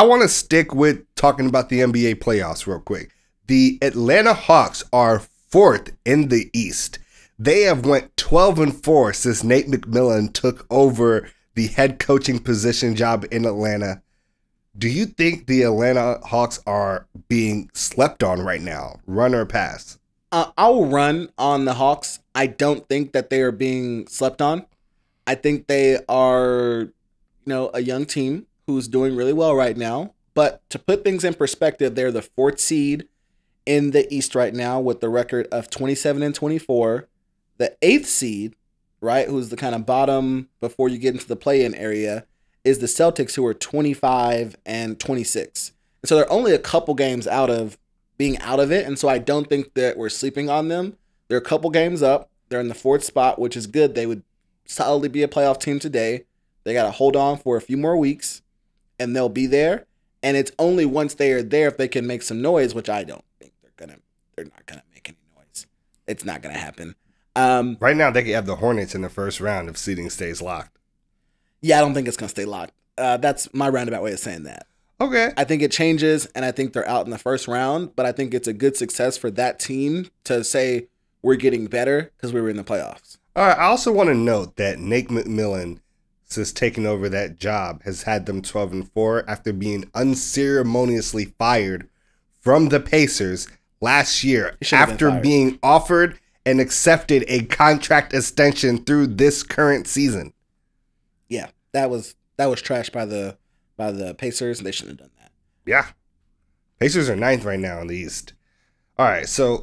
I want to stick with talking about the NBA playoffs real quick. The Atlanta Hawks are fourth in the East. They have went 12 and 4 since Nate McMillan took over the head coaching position job in Atlanta. Do you think the Atlanta Hawks are being slept on right now, run or pass? Uh, I'll run on the Hawks. I don't think that they are being slept on. I think they are, you know, a young team who's doing really well right now. But to put things in perspective, they're the fourth seed in the East right now with the record of 27 and 24. The eighth seed, right, who's the kind of bottom before you get into the play in area, is the Celtics, who are 25 and 26. And so they're only a couple games out of being out of it. And so I don't think that we're sleeping on them. They're a couple games up. They're in the fourth spot, which is good. They would solidly be a playoff team today. They got to hold on for a few more weeks and they'll be there. And it's only once they are there if they can make some noise, which I don't think they're gonna. They're not gonna make any noise. It's not gonna happen. Um, right now, they could have the Hornets in the first round if seating stays locked. Yeah, I don't think it's gonna stay locked. Uh, that's my roundabout way of saying that. Okay. I think it changes, and I think they're out in the first round. But I think it's a good success for that team to say we're getting better because we were in the playoffs. All right. I also want to note that Nate McMillan since taking over that job has had them 12 and 4 after being unceremoniously fired from the Pacers last year after being offered and accepted a contract extension through this current season. Yeah, that was that was trashed by the by the Pacers. They should not have done that. Yeah. Pacers are ninth right now in the East. All right, so